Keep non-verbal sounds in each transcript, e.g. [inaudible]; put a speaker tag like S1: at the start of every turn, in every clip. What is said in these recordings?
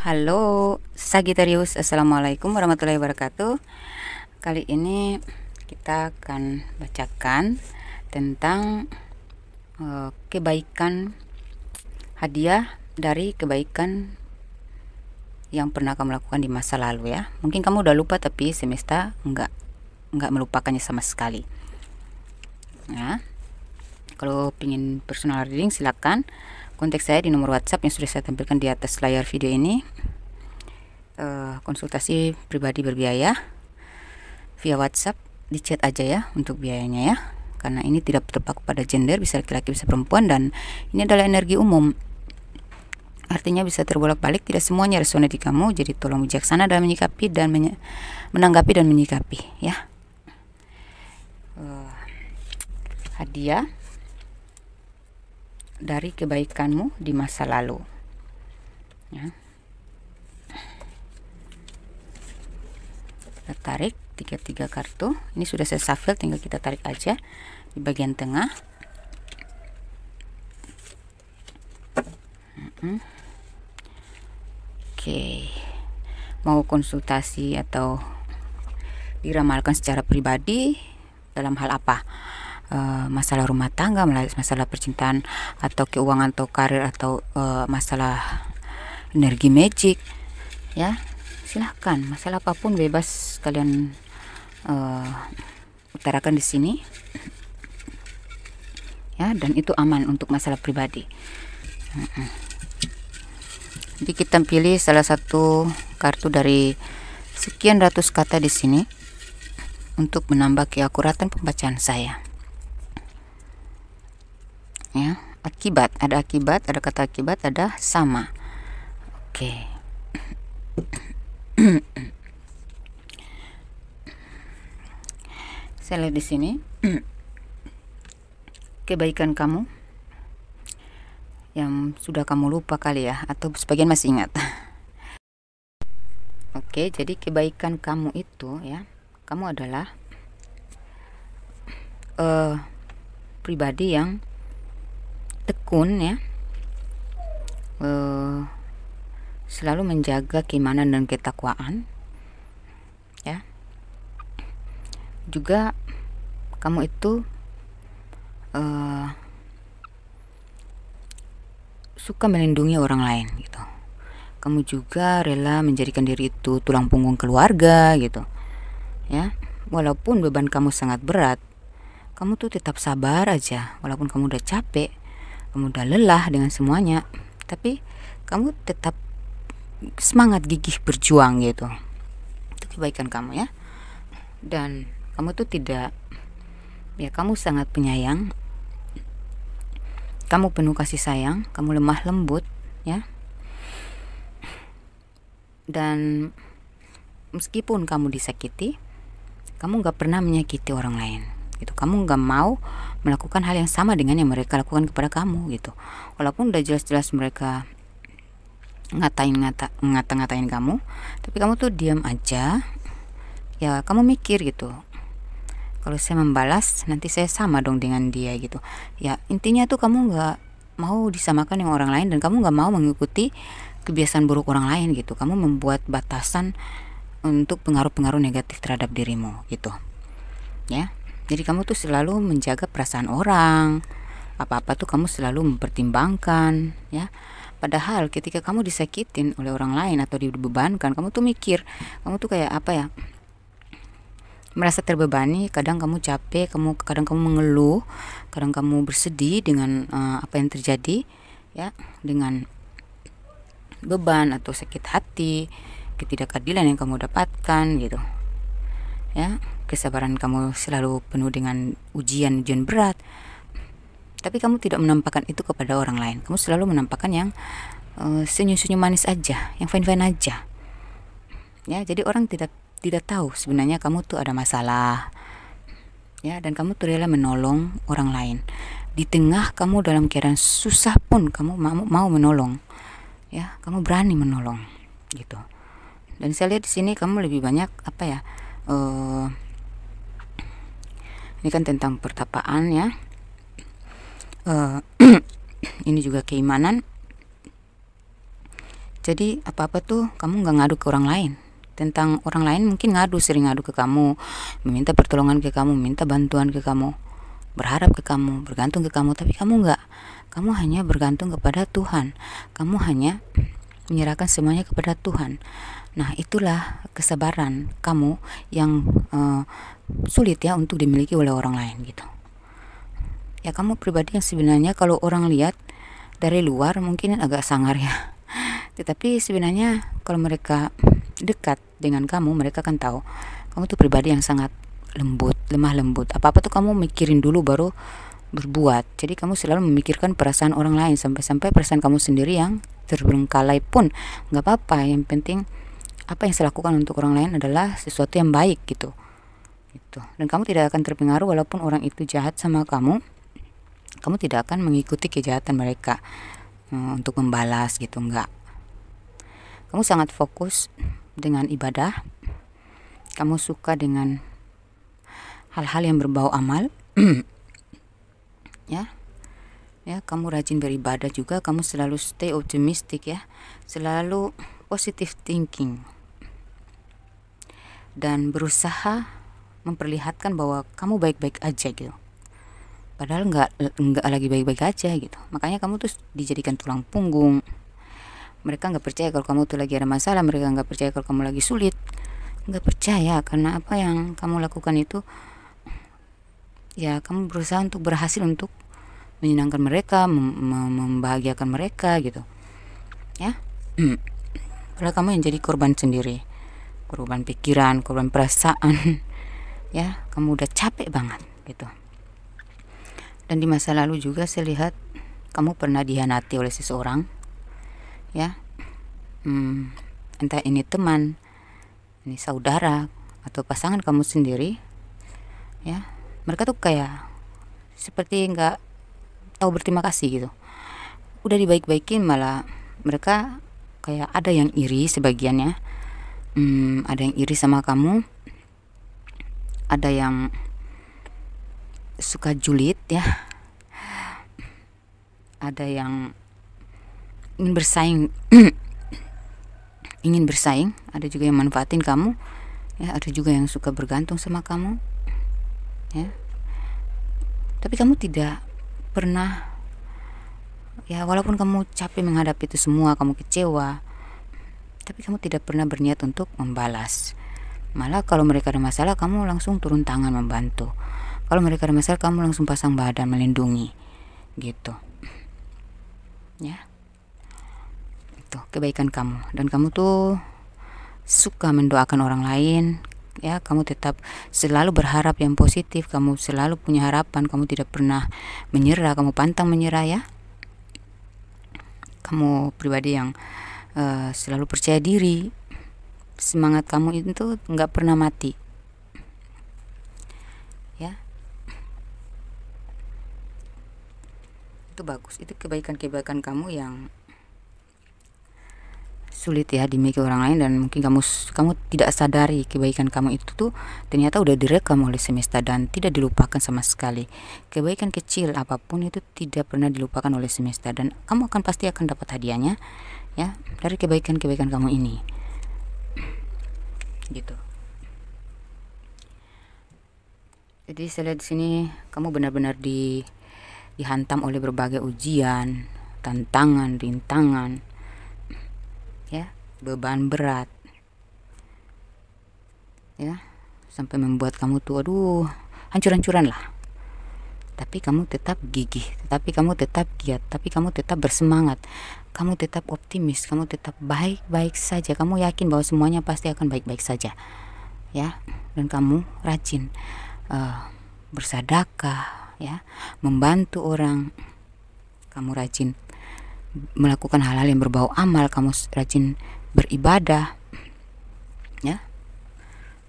S1: Halo Sagittarius Assalamualaikum warahmatullahi wabarakatuh Kali ini kita akan bacakan tentang e, kebaikan hadiah dari kebaikan yang pernah kamu lakukan di masa lalu ya Mungkin kamu udah lupa tapi semesta enggak, enggak melupakannya sama sekali Ya nah, Kalau ingin personal reading silakan kontak saya di nomor WhatsApp yang sudah saya tampilkan di atas layar video ini. Uh, konsultasi pribadi berbiaya via WhatsApp, di chat aja ya untuk biayanya ya. Karena ini tidak terpaku pada gender, bisa laki-laki, bisa perempuan dan ini adalah energi umum. Artinya bisa terbolak-balik, tidak semuanya resonan di kamu, jadi tolong bijaksana dalam menyikapi dan menye menanggapi dan menyikapi ya. Uh, hadiah dari kebaikanmu di masa lalu. Ya. Kita tarik tiga-tiga kartu. Ini sudah saya shuffle, tinggal kita tarik aja di bagian tengah. Oke, okay. mau konsultasi atau diramalkan secara pribadi dalam hal apa? Eh, masalah rumah tangga, masalah percintaan atau keuangan atau karir atau uh, masalah energi magic, ya silahkan masalah apapun bebas kalian uh, utarakan di sini, ya dan itu aman untuk masalah pribadi. Jadi kita pilih salah satu kartu dari sekian ratus kata di sini untuk menambah keakuratan pembacaan saya ya akibat ada akibat ada kata akibat ada sama oke okay. saya lihat di sini kebaikan kamu yang sudah kamu lupa kali ya atau sebagian masih ingat oke okay, jadi kebaikan kamu itu ya kamu adalah uh, pribadi yang tekun ya uh, selalu menjaga keimanan dan ketakwaan ya juga kamu itu uh, suka melindungi orang lain gitu kamu juga rela menjadikan diri itu tulang punggung keluarga gitu ya walaupun beban kamu sangat berat kamu tuh tetap sabar aja walaupun kamu udah capek kamu udah lelah dengan semuanya tapi kamu tetap semangat gigih berjuang gitu itu kebaikan kamu ya dan kamu tuh tidak ya kamu sangat penyayang kamu penuh kasih sayang kamu lemah lembut ya dan meskipun kamu disakiti kamu gak pernah menyakiti orang lain gitu kamu nggak mau melakukan hal yang sama dengan yang mereka lakukan kepada kamu gitu walaupun udah jelas-jelas mereka ngatain ngata ngata-ngatain kamu tapi kamu tuh diam aja ya kamu mikir gitu kalau saya membalas nanti saya sama dong dengan dia gitu ya intinya tuh kamu nggak mau disamakan dengan orang lain dan kamu nggak mau mengikuti kebiasaan buruk orang lain gitu kamu membuat batasan untuk pengaruh-pengaruh negatif terhadap dirimu gitu ya jadi kamu tuh selalu menjaga perasaan orang. Apa-apa tuh kamu selalu mempertimbangkan, ya. Padahal ketika kamu disakitin oleh orang lain atau dibebankan, kamu tuh mikir, kamu tuh kayak apa ya? Merasa terbebani, kadang kamu capek, kamu kadang kamu mengeluh, kadang kamu bersedih dengan uh, apa yang terjadi, ya, dengan beban atau sakit hati, ketidakadilan yang kamu dapatkan gitu ya kesabaran kamu selalu penuh dengan ujian ujian berat tapi kamu tidak menampakkan itu kepada orang lain kamu selalu menampakkan yang uh, senyum-senyum manis aja yang fine-fine aja ya jadi orang tidak tidak tahu sebenarnya kamu tuh ada masalah ya dan kamu tuh rela menolong orang lain di tengah kamu dalam keadaan susah pun kamu mau mau menolong ya kamu berani menolong gitu dan saya lihat di sini kamu lebih banyak apa ya uh, ini kan tentang pertapaan ya uh, [clears throat] ini juga keimanan jadi apa-apa tuh kamu nggak ngadu ke orang lain tentang orang lain mungkin ngadu sering ngadu ke kamu meminta pertolongan ke kamu minta bantuan ke kamu berharap ke kamu bergantung ke kamu tapi kamu nggak kamu hanya bergantung kepada Tuhan kamu hanya menyerahkan semuanya kepada Tuhan Nah, itulah kesabaran kamu yang uh, sulit ya untuk dimiliki oleh orang lain gitu. Ya, kamu pribadi yang sebenarnya kalau orang lihat dari luar mungkin agak sangar ya. [laughs] Tetapi sebenarnya kalau mereka dekat dengan kamu, mereka akan tahu kamu tuh pribadi yang sangat lembut, lemah lembut. Apa-apa tuh kamu mikirin dulu baru berbuat. Jadi kamu selalu memikirkan perasaan orang lain sampai-sampai perasaan kamu sendiri yang terbengkalai pun nggak apa-apa. Yang penting apa yang saya lakukan untuk orang lain adalah sesuatu yang baik gitu gitu dan kamu tidak akan terpengaruh walaupun orang itu jahat sama kamu kamu tidak akan mengikuti kejahatan mereka eh, untuk membalas gitu enggak kamu sangat fokus dengan ibadah kamu suka dengan hal-hal yang berbau amal [clears throat] ya ya kamu rajin beribadah juga kamu selalu stay optimistic ya selalu positive thinking dan berusaha memperlihatkan bahwa kamu baik-baik aja gitu padahal nggak nggak lagi baik-baik aja gitu makanya kamu tuh dijadikan tulang punggung mereka nggak percaya kalau kamu tuh lagi ada masalah mereka nggak percaya kalau kamu lagi sulit nggak percaya karena apa yang kamu lakukan itu ya kamu berusaha untuk berhasil untuk menyenangkan mereka mem membahagiakan mereka gitu ya [clears throat] padahal kamu yang jadi korban sendiri korban pikiran korban perasaan [laughs] ya kamu udah capek banget gitu dan di masa lalu juga saya lihat kamu pernah dihianati oleh seseorang ya hmm, entah ini teman ini saudara atau pasangan kamu sendiri ya mereka tuh kayak seperti nggak tahu berterima kasih gitu udah dibaik-baikin malah mereka kayak ada yang iri sebagiannya hmm, ada yang iri sama kamu ada yang suka julid ya [laughs] ada yang ingin bersaing ingin bersaing ada juga yang manfaatin kamu ya ada juga yang suka bergantung sama kamu ya tapi kamu tidak pernah ya walaupun kamu capek menghadapi itu semua kamu kecewa tapi kamu tidak pernah berniat untuk membalas. Malah kalau mereka ada masalah, kamu langsung turun tangan membantu. Kalau mereka ada masalah, kamu langsung pasang badan melindungi. Gitu. Ya. Itu kebaikan kamu dan kamu tuh suka mendoakan orang lain, ya kamu tetap selalu berharap yang positif kamu selalu punya harapan kamu tidak pernah menyerah kamu pantang menyerah ya kamu pribadi yang Eh, selalu percaya diri semangat kamu itu nggak pernah mati ya itu bagus itu kebaikan-kebaikan kamu yang sulit ya dimiliki orang lain dan mungkin kamu kamu tidak sadari kebaikan kamu itu tuh ternyata udah direkam oleh semesta dan tidak dilupakan sama sekali. Kebaikan kecil apapun itu tidak pernah dilupakan oleh semesta dan kamu akan pasti akan dapat hadiahnya ya dari kebaikan-kebaikan kamu ini. Gitu. Jadi saya lihat di sini kamu benar-benar di dihantam oleh berbagai ujian, tantangan, rintangan beban berat ya sampai membuat kamu tuh aduh hancur-hancuran lah tapi kamu tetap gigih tapi kamu tetap giat tapi kamu tetap bersemangat kamu tetap optimis kamu tetap baik-baik saja kamu yakin bahwa semuanya pasti akan baik-baik saja ya dan kamu rajin uh, eh, bersadakah ya membantu orang kamu rajin melakukan hal-hal yang berbau amal kamu rajin beribadah ya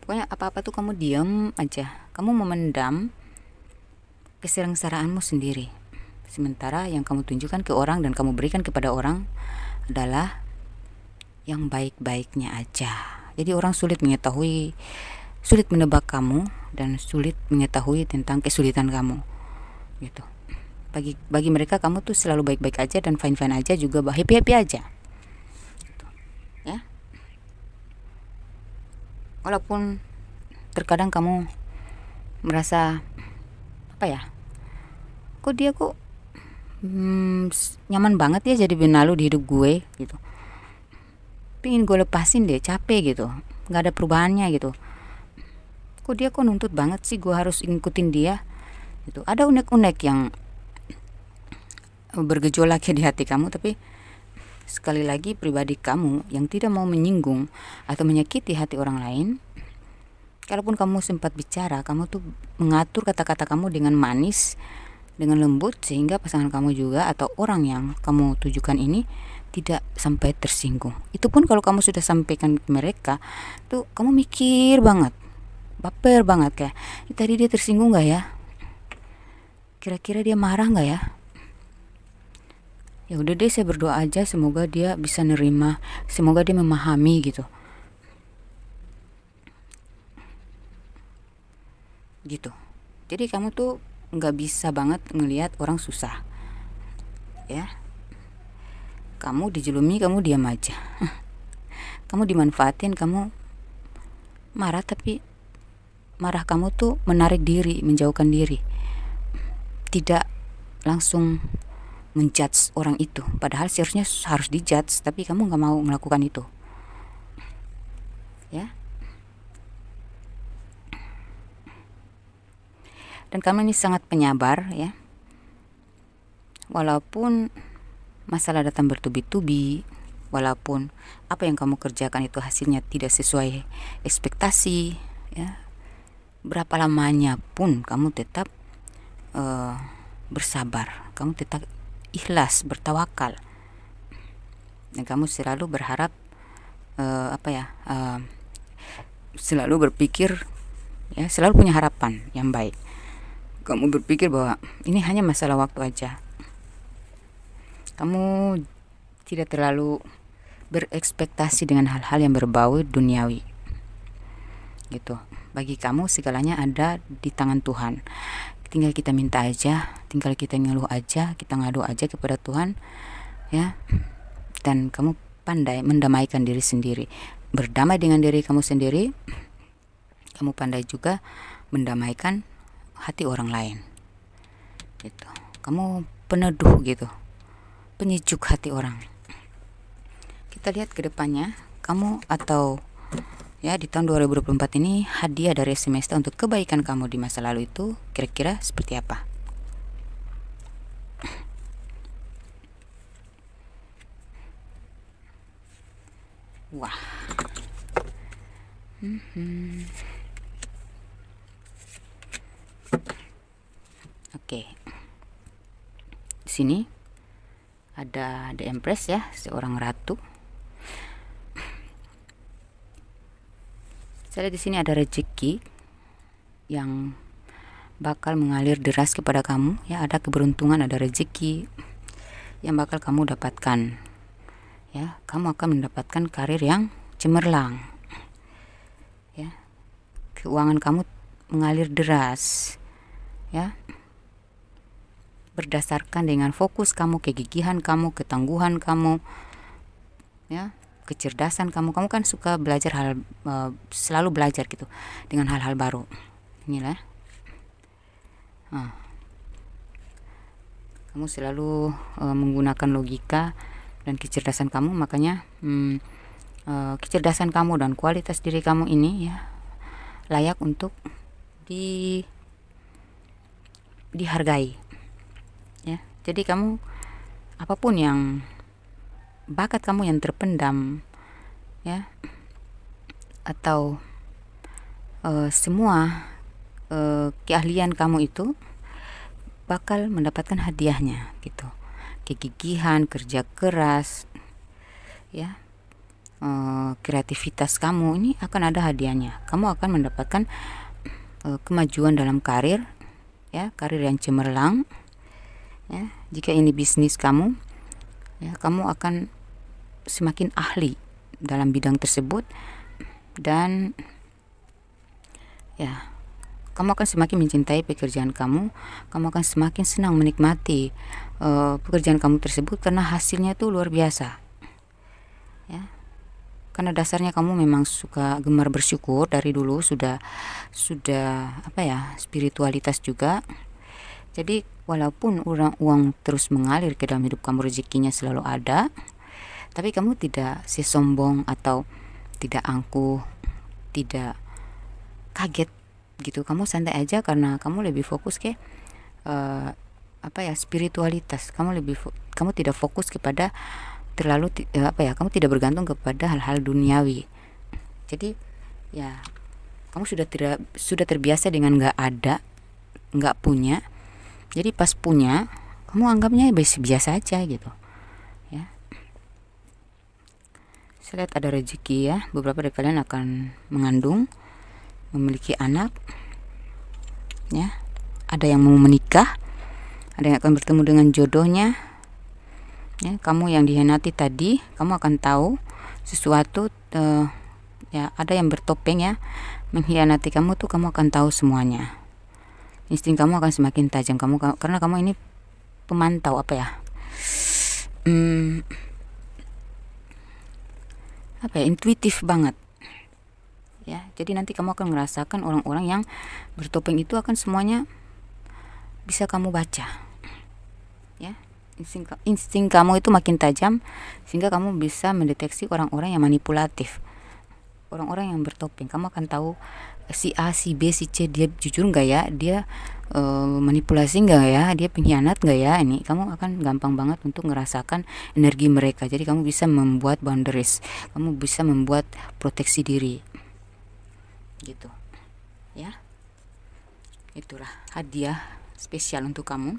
S1: pokoknya apa-apa tuh kamu diem aja kamu memendam kesengsaraanmu sendiri sementara yang kamu tunjukkan ke orang dan kamu berikan kepada orang adalah yang baik-baiknya aja jadi orang sulit mengetahui sulit menebak kamu dan sulit mengetahui tentang kesulitan kamu gitu bagi bagi mereka kamu tuh selalu baik-baik aja dan fine-fine aja juga happy-happy aja walaupun terkadang kamu merasa apa ya kok dia kok hmm, nyaman banget ya jadi benalu di hidup gue gitu pingin gue lepasin deh capek gitu nggak ada perubahannya gitu kok dia kok nuntut banget sih gue harus ngikutin dia gitu ada unek-unek yang bergejolak ya di hati kamu tapi sekali lagi pribadi kamu yang tidak mau menyinggung atau menyakiti hati orang lain kalaupun kamu sempat bicara kamu tuh mengatur kata-kata kamu dengan manis dengan lembut sehingga pasangan kamu juga atau orang yang kamu tujukan ini tidak sampai tersinggung itu pun kalau kamu sudah sampaikan ke mereka tuh kamu mikir banget baper banget kayak tadi dia tersinggung nggak ya kira-kira dia marah nggak ya ya udah deh saya berdoa aja semoga dia bisa nerima semoga dia memahami gitu gitu jadi kamu tuh nggak bisa banget ngelihat orang susah ya kamu dijulumi kamu diam aja [laughs] kamu dimanfaatin kamu marah tapi marah kamu tuh menarik diri menjauhkan diri tidak langsung menjudge orang itu padahal seharusnya harus dijudge tapi kamu nggak mau melakukan itu ya dan kamu ini sangat penyabar ya walaupun masalah datang bertubi-tubi walaupun apa yang kamu kerjakan itu hasilnya tidak sesuai ekspektasi ya berapa lamanya pun kamu tetap uh, bersabar kamu tetap ikhlas bertawakal dan kamu selalu berharap uh, apa ya uh, selalu berpikir ya selalu punya harapan yang baik kamu berpikir bahwa ini hanya masalah waktu aja kamu tidak terlalu berekspektasi dengan hal-hal yang berbau duniawi gitu bagi kamu segalanya ada di tangan Tuhan tinggal kita minta aja tinggal kita ngeluh aja kita ngadu aja kepada Tuhan ya dan kamu pandai mendamaikan diri sendiri berdamai dengan diri kamu sendiri kamu pandai juga mendamaikan hati orang lain gitu kamu peneduh gitu penyejuk hati orang kita lihat ke depannya kamu atau ya di tahun 2024 ini hadiah dari semesta untuk kebaikan kamu di masa lalu itu kira-kira seperti apa? Wah. -hmm. Oke. Okay. Di sini ada The Empress ya, seorang ratu Saya lihat di sini ada rezeki yang bakal mengalir deras kepada kamu. Ya, ada keberuntungan, ada rezeki yang bakal kamu dapatkan. Ya, kamu akan mendapatkan karir yang cemerlang. Ya. Keuangan kamu mengalir deras. Ya. Berdasarkan dengan fokus kamu, kegigihan kamu, ketangguhan kamu. Ya kecerdasan kamu kamu kan suka belajar hal e, selalu belajar gitu dengan hal-hal baru inilah uh. Ah. kamu selalu e, menggunakan logika dan kecerdasan kamu makanya hmm, e, kecerdasan kamu dan kualitas diri kamu ini ya layak untuk di dihargai ya jadi kamu apapun yang bakat kamu yang terpendam ya atau uh, semua uh, keahlian kamu itu bakal mendapatkan hadiahnya gitu kegigihan kerja keras ya uh, kreativitas kamu ini akan ada hadiahnya kamu akan mendapatkan uh, kemajuan dalam karir ya karir yang cemerlang ya jika ini bisnis kamu ya, kamu akan semakin ahli dalam bidang tersebut dan ya kamu akan semakin mencintai pekerjaan kamu kamu akan semakin senang menikmati uh, pekerjaan kamu tersebut karena hasilnya itu luar biasa ya karena dasarnya kamu memang suka gemar bersyukur dari dulu sudah sudah apa ya spiritualitas juga jadi walaupun uang, uang terus mengalir ke dalam hidup kamu rezekinya selalu ada, tapi kamu tidak si sombong atau tidak angkuh, tidak kaget gitu. Kamu santai aja karena kamu lebih fokus ke uh, apa ya spiritualitas. Kamu lebih kamu tidak fokus kepada terlalu uh, apa ya? Kamu tidak bergantung kepada hal-hal duniawi. Jadi ya kamu sudah tidak sudah terbiasa dengan nggak ada, nggak punya jadi pas punya kamu anggapnya biasa biasa aja gitu ya saya lihat ada rezeki ya beberapa dari kalian akan mengandung memiliki anak ya ada yang mau menikah ada yang akan bertemu dengan jodohnya ya kamu yang dihianati tadi kamu akan tahu sesuatu uh, ya ada yang bertopeng ya mengkhianati kamu tuh kamu akan tahu semuanya insting kamu akan semakin tajam kamu karena kamu ini pemantau apa ya hmm, apa ya intuitif banget ya jadi nanti kamu akan merasakan orang-orang yang bertopeng itu akan semuanya bisa kamu baca ya insting insting kamu itu makin tajam sehingga kamu bisa mendeteksi orang-orang yang manipulatif orang-orang yang bertopeng kamu akan tahu si A si B si C dia jujur nggak ya dia uh, manipulasi nggak ya dia pengkhianat nggak ya ini kamu akan gampang banget untuk ngerasakan energi mereka jadi kamu bisa membuat boundaries kamu bisa membuat proteksi diri gitu ya itulah hadiah spesial untuk kamu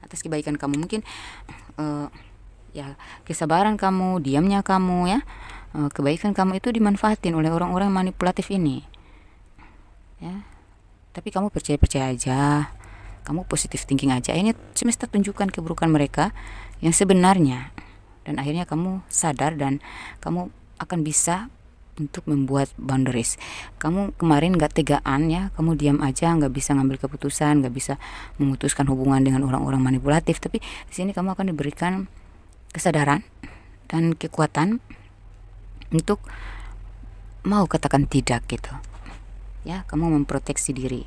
S1: atas kebaikan kamu mungkin uh, ya kesabaran kamu diamnya kamu ya uh, kebaikan kamu itu dimanfaatin oleh orang-orang manipulatif ini ya tapi kamu percaya percaya aja kamu positif thinking aja ini semesta tunjukkan keburukan mereka yang sebenarnya dan akhirnya kamu sadar dan kamu akan bisa untuk membuat boundaries kamu kemarin nggak tegaan ya kamu diam aja nggak bisa ngambil keputusan nggak bisa memutuskan hubungan dengan orang-orang manipulatif tapi di sini kamu akan diberikan kesadaran dan kekuatan untuk mau katakan tidak gitu ya kamu memproteksi diri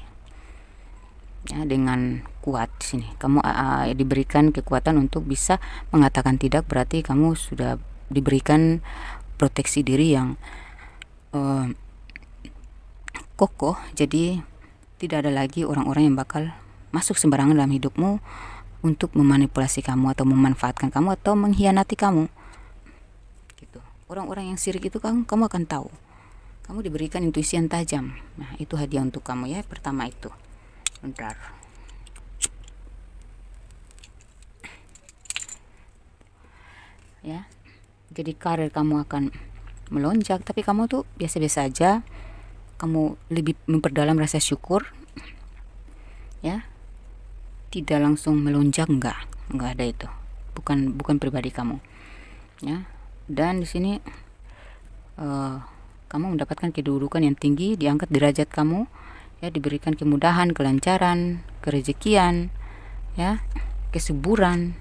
S1: ya dengan kuat sini kamu uh, diberikan kekuatan untuk bisa mengatakan tidak berarti kamu sudah diberikan proteksi diri yang uh, kokoh jadi tidak ada lagi orang-orang yang bakal masuk sembarangan dalam hidupmu untuk memanipulasi kamu atau memanfaatkan kamu atau mengkhianati kamu gitu orang-orang yang sirik itu kamu kamu akan tahu kamu diberikan intuisi yang tajam. Nah, itu hadiah untuk kamu ya. Pertama itu. Bentar. Ya. Jadi karir kamu akan melonjak, tapi kamu tuh biasa-biasa aja. Kamu lebih memperdalam rasa syukur. Ya. Tidak langsung melonjak enggak? Enggak ada itu. Bukan bukan pribadi kamu. Ya. Dan di sini uh, kamu mendapatkan kedudukan yang tinggi, diangkat derajat kamu, ya diberikan kemudahan, kelancaran, kerezekian, ya kesuburan.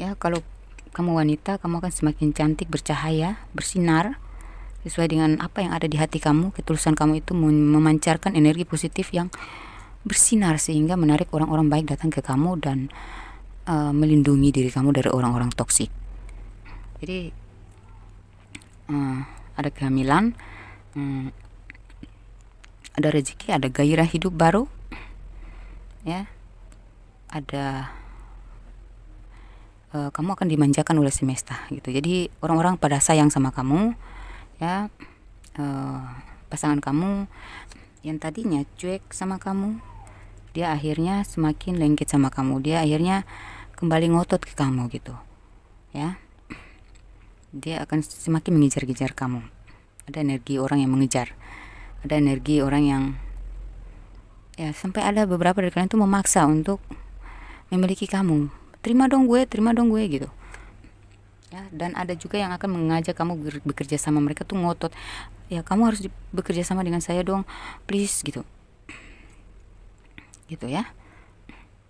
S1: Ya kalau kamu wanita, kamu akan semakin cantik, bercahaya, bersinar sesuai dengan apa yang ada di hati kamu. Ketulusan kamu itu memancarkan energi positif yang bersinar sehingga menarik orang-orang baik datang ke kamu dan uh, melindungi diri kamu dari orang-orang toksik. Jadi uh, ada kehamilan hmm, ada rezeki ada gairah hidup baru ya ada uh, kamu akan dimanjakan oleh semesta gitu jadi orang-orang pada sayang sama kamu ya uh, pasangan kamu yang tadinya cuek sama kamu dia akhirnya semakin lengket sama kamu dia akhirnya kembali ngotot ke kamu gitu ya dia akan semakin mengejar gejar kamu ada energi orang yang mengejar ada energi orang yang ya sampai ada beberapa dari kalian tuh memaksa untuk memiliki kamu terima dong gue terima dong gue gitu ya dan ada juga yang akan mengajak kamu bekerja sama mereka tuh ngotot ya kamu harus bekerja sama dengan saya dong please gitu gitu ya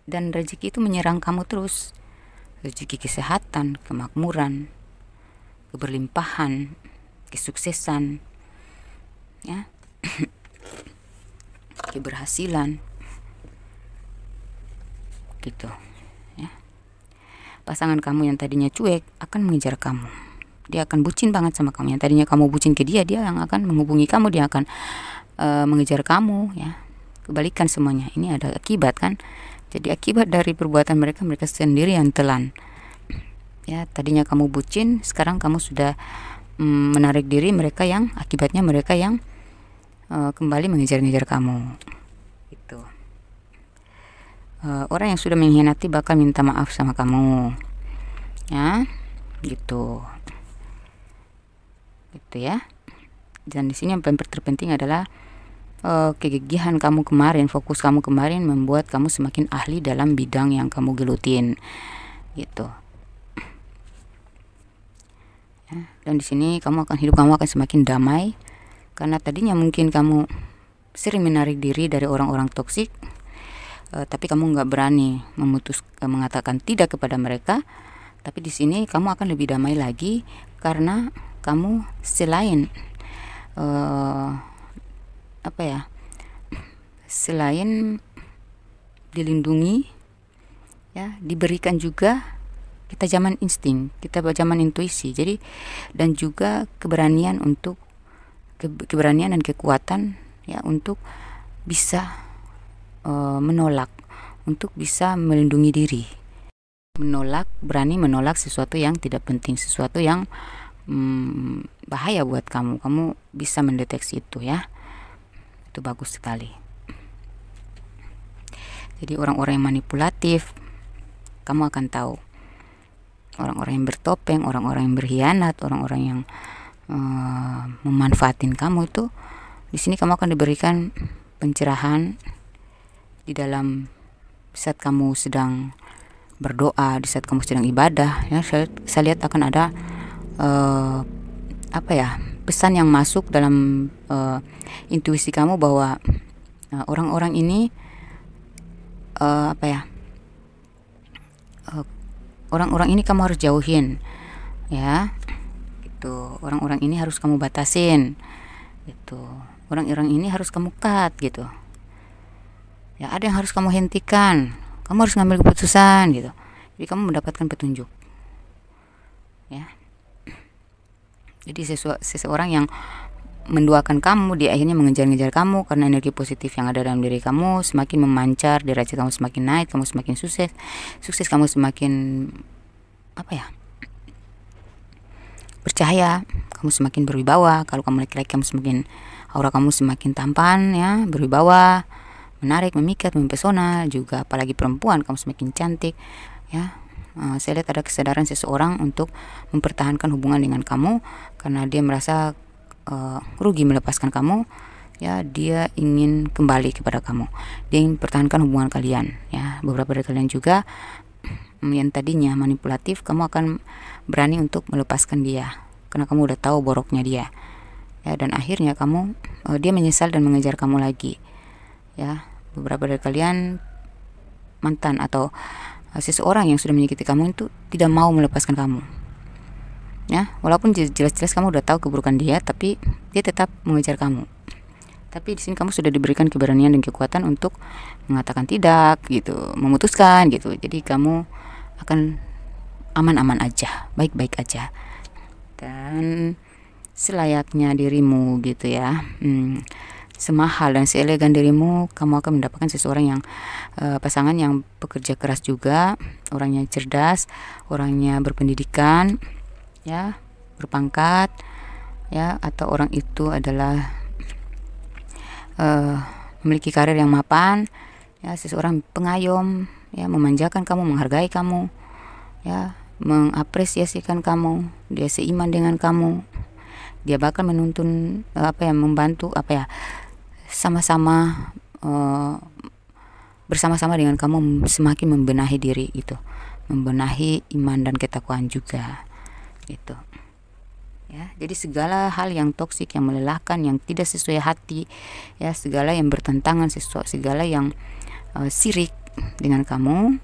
S1: dan rezeki itu menyerang kamu terus rezeki kesehatan kemakmuran keberlimpahan, kesuksesan, ya, [clears throat] keberhasilan, gitu. Ya. Pasangan kamu yang tadinya cuek akan mengejar kamu. Dia akan bucin banget sama kamu. Yang tadinya kamu bucin ke dia, dia yang akan menghubungi kamu, dia akan uh, mengejar kamu, ya. Kebalikan semuanya. Ini ada akibat kan. Jadi akibat dari perbuatan mereka mereka sendiri yang telan ya tadinya kamu bucin sekarang kamu sudah mm, menarik diri mereka yang akibatnya mereka yang uh, kembali mengejar-ngejar kamu itu uh, eh, orang yang sudah mengkhianati bakal minta maaf sama kamu ya gitu gitu ya dan di sini yang paling terpenting adalah uh, kegigihan kamu kemarin, fokus kamu kemarin membuat kamu semakin ahli dalam bidang yang kamu gelutin. Gitu. dan di sini kamu akan hidup kamu akan semakin damai karena tadinya mungkin kamu sering menarik diri dari orang-orang toksik eh, tapi kamu nggak berani memutus eh, mengatakan tidak kepada mereka tapi di sini kamu akan lebih damai lagi karena kamu selain eh, apa ya selain dilindungi ya diberikan juga kita zaman insting kita zaman intuisi jadi dan juga keberanian untuk keberanian dan kekuatan ya untuk bisa e, menolak untuk bisa melindungi diri menolak berani menolak sesuatu yang tidak penting sesuatu yang mm, bahaya buat kamu kamu bisa mendeteksi itu ya itu bagus sekali jadi orang-orang yang manipulatif kamu akan tahu orang-orang yang bertopeng, orang-orang yang berkhianat, orang-orang yang uh, memanfaatin kamu itu di sini kamu akan diberikan pencerahan di dalam saat kamu sedang berdoa, di saat kamu sedang ibadah. Ya, saya, saya lihat akan ada uh, apa ya pesan yang masuk dalam uh, intuisi kamu bahwa orang-orang uh, ini uh, apa ya orang-orang ini kamu harus jauhin ya gitu orang-orang ini harus kamu batasin gitu orang-orang ini harus kamu cut gitu ya ada yang harus kamu hentikan kamu harus ngambil keputusan gitu jadi kamu mendapatkan petunjuk ya jadi sesu seseorang yang menduakan kamu, dia akhirnya mengejar-ngejar kamu karena energi positif yang ada dalam diri kamu semakin memancar, derajat kamu semakin naik, kamu semakin sukses, sukses kamu semakin apa ya? Bercahaya, kamu semakin berwibawa. Kalau kamu laki-laki kamu semakin aura kamu semakin tampan ya, berwibawa, menarik, memikat, mempesona, juga apalagi perempuan kamu semakin cantik ya, Uh, saya lihat ada kesadaran seseorang untuk mempertahankan hubungan dengan kamu karena dia merasa uh, rugi melepaskan kamu ya dia ingin kembali kepada kamu dia ingin pertahankan hubungan kalian ya beberapa dari kalian juga mm, yang tadinya manipulatif kamu akan berani untuk melepaskan dia karena kamu udah tahu boroknya dia ya dan akhirnya kamu uh, dia menyesal dan mengejar kamu lagi ya beberapa dari kalian mantan atau eh, seseorang yang sudah menyakiti kamu itu tidak mau melepaskan kamu ya walaupun jelas-jelas kamu udah tahu keburukan dia tapi dia tetap mengejar kamu tapi di sini kamu sudah diberikan keberanian dan kekuatan untuk mengatakan tidak gitu memutuskan gitu jadi kamu akan aman-aman aja baik-baik aja dan selayaknya dirimu gitu ya hmm, semahal dan seelegan dirimu kamu akan mendapatkan seseorang yang uh, pasangan yang bekerja keras juga orangnya cerdas orangnya berpendidikan ya berpangkat ya atau orang itu adalah uh, memiliki karir yang mapan ya seseorang pengayom ya memanjakan kamu menghargai kamu ya mengapresiasikan kamu dia seiman dengan kamu dia bakal menuntun eh, apa ya membantu apa ya sama-sama uh, bersama-sama dengan kamu semakin membenahi diri itu membenahi iman dan ketakwaan juga gitu ya jadi segala hal yang toksik yang melelahkan yang tidak sesuai hati ya segala yang bertentangan sesuai segala yang uh, sirik dengan kamu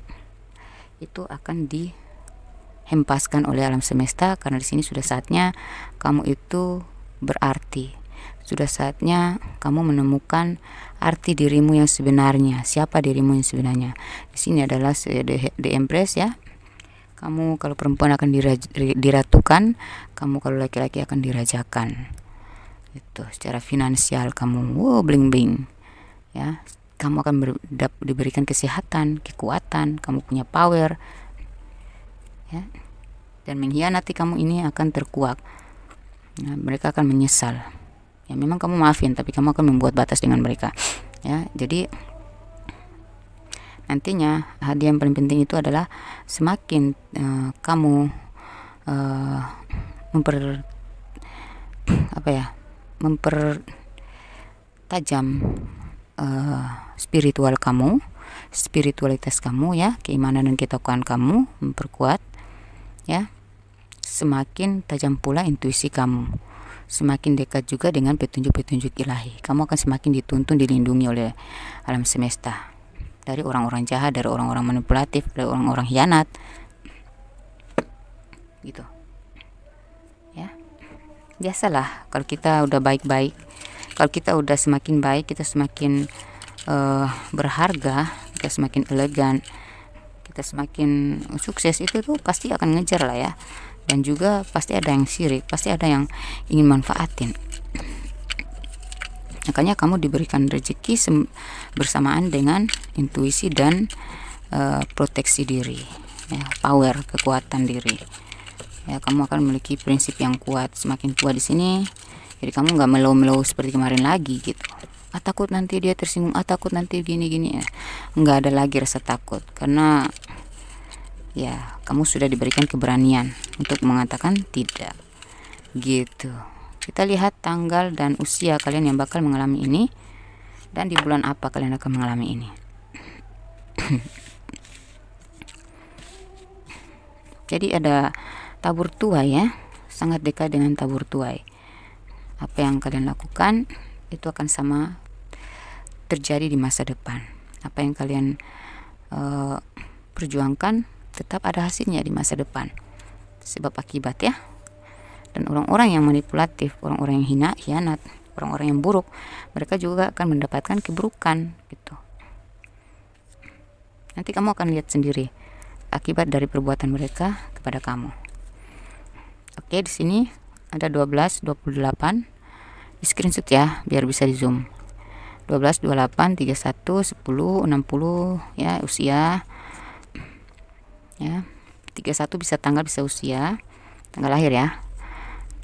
S1: itu akan dihempaskan oleh alam semesta karena di sini sudah saatnya kamu itu berarti sudah saatnya kamu menemukan arti dirimu yang sebenarnya siapa dirimu yang sebenarnya di sini adalah the, eh, the empress ya kamu kalau perempuan akan diraj diratukan, kamu kalau laki-laki akan dirajakan. Itu secara finansial kamu wow bling-bling. Ya, kamu akan ber, diberikan kesehatan, kekuatan, kamu punya power. Ya. Dan mengkhianati kamu ini akan terkuak. Nah, mereka akan menyesal. Ya memang kamu maafin, tapi kamu akan membuat batas dengan mereka. Ya, jadi Nantinya hadiah yang paling penting itu adalah semakin uh, kamu uh, memper apa ya memper tajam uh, eh, spiritual kamu, spiritualitas kamu ya, keimanan dan ketokohan kamu memperkuat ya. Semakin tajam pula intuisi kamu. Semakin dekat juga dengan petunjuk-petunjuk ilahi. Kamu akan semakin dituntun dilindungi oleh alam semesta dari orang-orang jahat, dari orang-orang manipulatif, dari orang-orang hianat. Gitu. Ya. Biasalah kalau kita udah baik-baik, kalau kita udah semakin baik, kita semakin uh, berharga, kita semakin elegan, kita semakin sukses itu tuh pasti akan ngejar lah ya. Dan juga pasti ada yang sirik, pasti ada yang ingin manfaatin makanya kamu diberikan rezeki bersamaan dengan intuisi dan e, proteksi diri ya, power kekuatan diri ya kamu akan memiliki prinsip yang kuat semakin kuat di sini jadi kamu nggak melo-melo seperti kemarin lagi gitu ah takut nanti dia tersinggung ah takut nanti gini-gini ya nggak ada lagi rasa takut karena ya kamu sudah diberikan keberanian untuk mengatakan tidak gitu kita lihat tanggal dan usia kalian yang bakal mengalami ini dan di bulan apa kalian akan mengalami ini [coughs] jadi ada tabur tuai ya sangat dekat dengan tabur tuai apa yang kalian lakukan itu akan sama terjadi di masa depan apa yang kalian uh, perjuangkan tetap ada hasilnya di masa depan sebab akibat ya dan orang-orang yang manipulatif, orang-orang yang hina, hianat, orang-orang yang buruk, mereka juga akan mendapatkan keburukan gitu. Nanti kamu akan lihat sendiri akibat dari perbuatan mereka kepada kamu. Oke, di sini ada 12, 28. Di screenshot ya, biar bisa di zoom. 12, 28, 31, 10, 60 ya, usia. Ya. 31 bisa tanggal, bisa usia. Tanggal lahir ya.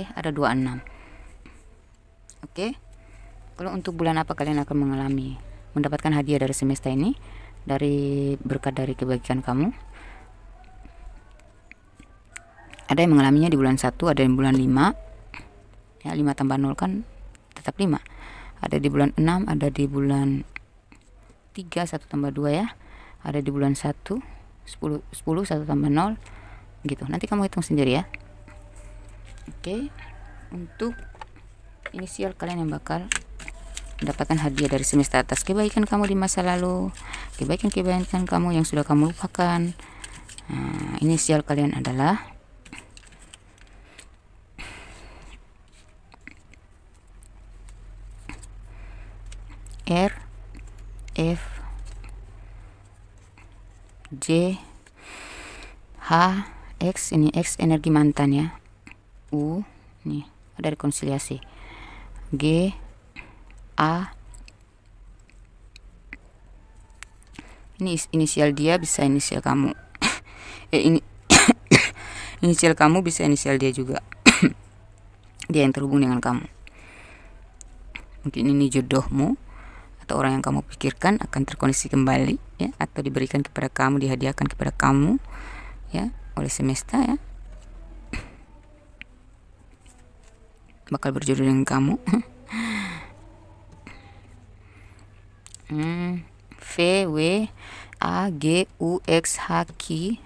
S1: eh ada 26 oke okay. kalau untuk bulan apa kalian akan mengalami mendapatkan hadiah dari semesta ini dari berkat dari kebajikan kamu ada yang mengalaminya di bulan 1 ada yang bulan 5 ya 5 tambah 0 kan tetap 5 ada di bulan 6 ada di bulan 3 1 tambah 2 ya ada di bulan 1 10 10 1 tambah 0 gitu nanti kamu hitung sendiri ya oke okay. untuk inisial kalian yang bakal mendapatkan hadiah dari semesta atas kebaikan kamu di masa lalu kebaikan-kebaikan kamu yang sudah kamu lupakan nah, inisial kalian adalah R F J H X ini X energi mantan ya U nih ada rekonsiliasi G A ini inisial dia bisa inisial kamu [coughs] eh, ini [coughs] inisial kamu bisa inisial dia juga [coughs] dia yang terhubung dengan kamu mungkin ini jodohmu atau orang yang kamu pikirkan akan terkoneksi kembali ya atau diberikan kepada kamu dihadiahkan kepada kamu ya oleh semesta ya bakal berjodoh dengan kamu. hmm, V W A G U X H K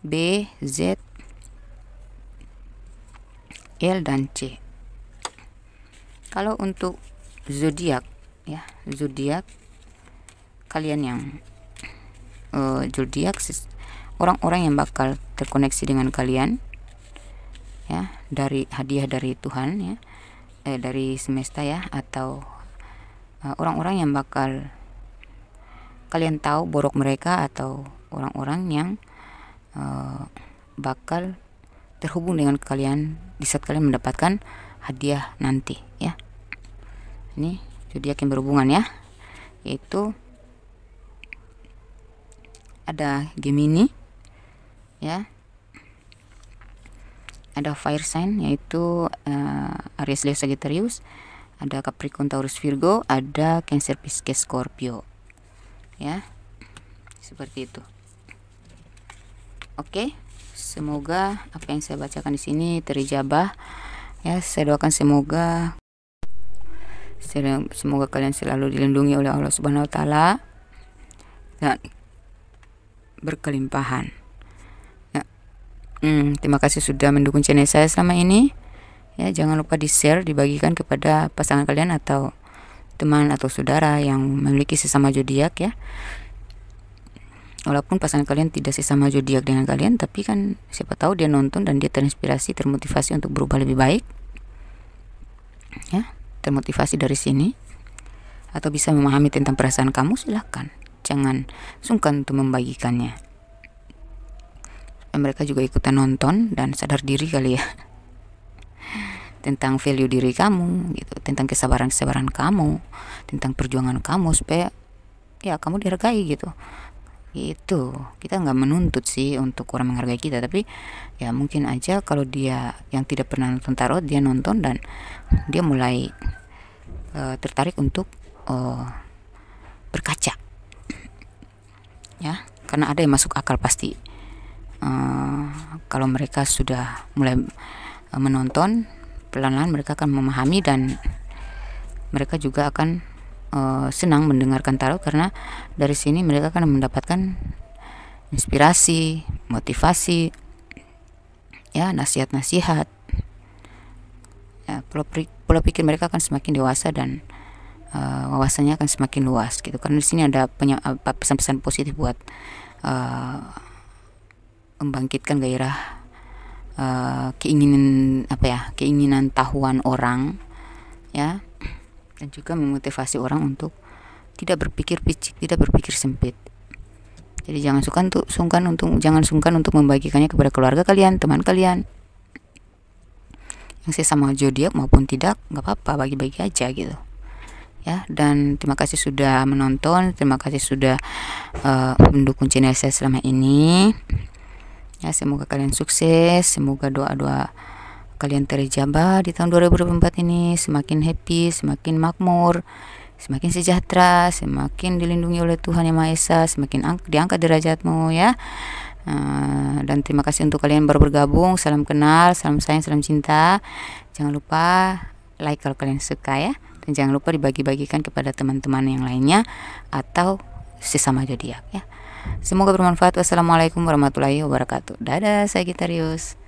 S1: B Z L dan C. Kalau untuk zodiak ya, zodiak kalian yang uh, zodiak orang-orang yang bakal terkoneksi dengan kalian ya dari hadiah dari Tuhan ya eh, dari semesta ya atau eh, orang-orang uh, yang bakal kalian tahu borok mereka atau orang-orang yang uh, bakal terhubung dengan kalian di saat kalian mendapatkan hadiah nanti ya ini zodiak yang berhubungan ya yaitu ada Gemini ya ada fire sign yaitu uh, Aries Leo Sagittarius, ada Capricorn Taurus Virgo, ada Cancer Pisces Scorpio. Ya. Seperti itu. Oke, semoga apa yang saya bacakan di sini terijabah. Ya, saya doakan semoga semoga kalian selalu dilindungi oleh Allah Subhanahu wa taala dan berkelimpahan. Hmm, terima kasih sudah mendukung channel saya selama ini. Ya, jangan lupa di-share, dibagikan kepada pasangan kalian atau teman atau saudara yang memiliki sesama zodiak ya. Walaupun pasangan kalian tidak sesama zodiak dengan kalian, tapi kan siapa tahu dia nonton dan dia terinspirasi, termotivasi untuk berubah lebih baik. Ya, termotivasi dari sini atau bisa memahami tentang perasaan kamu silahkan jangan sungkan untuk membagikannya mereka juga ikutan nonton dan sadar diri kali ya tentang value diri kamu gitu tentang kesabaran kesabaran kamu tentang perjuangan kamu supaya ya kamu dihargai gitu itu kita nggak menuntut sih untuk orang menghargai kita tapi ya mungkin aja kalau dia yang tidak pernah nonton tarot dia nonton dan dia mulai uh, tertarik untuk uh, berkaca ya karena ada yang masuk akal pasti Eh, kalau mereka sudah mulai eh, menonton pelan-pelan mereka akan memahami dan mereka juga akan eh, senang mendengarkan tarot karena dari sini mereka akan mendapatkan inspirasi, motivasi, ya nasihat-nasihat. Ya, pola pikir mereka akan semakin dewasa dan uh, wawasannya akan semakin luas gitu. Karena di sini ada pesan-pesan positif buat uh, membangkitkan gairah uh, eh, keinginan apa ya keinginan tahuan orang ya dan juga memotivasi orang untuk tidak berpikir picik tidak berpikir sempit jadi jangan sungkan untuk sungkan untuk jangan sungkan untuk membagikannya kepada keluarga kalian teman kalian yang sesama jodiah maupun tidak nggak apa-apa bagi-bagi aja gitu ya dan terima kasih sudah menonton terima kasih sudah uh, mendukung channel saya selama ini ya semoga kalian sukses semoga doa-doa kalian terjabah di tahun 2024 ini semakin happy semakin makmur semakin sejahtera semakin dilindungi oleh Tuhan Yang Maha Esa semakin ang diangkat derajatmu ya uh, dan terima kasih untuk kalian baru bergabung salam kenal salam sayang salam cinta jangan lupa like kalau kalian suka ya dan jangan lupa dibagi-bagikan kepada teman-teman yang lainnya atau sesama zodiak ya Semoga bermanfaat. Wassalamualaikum warahmatullahi wabarakatuh. Dadah, saya Gitarius.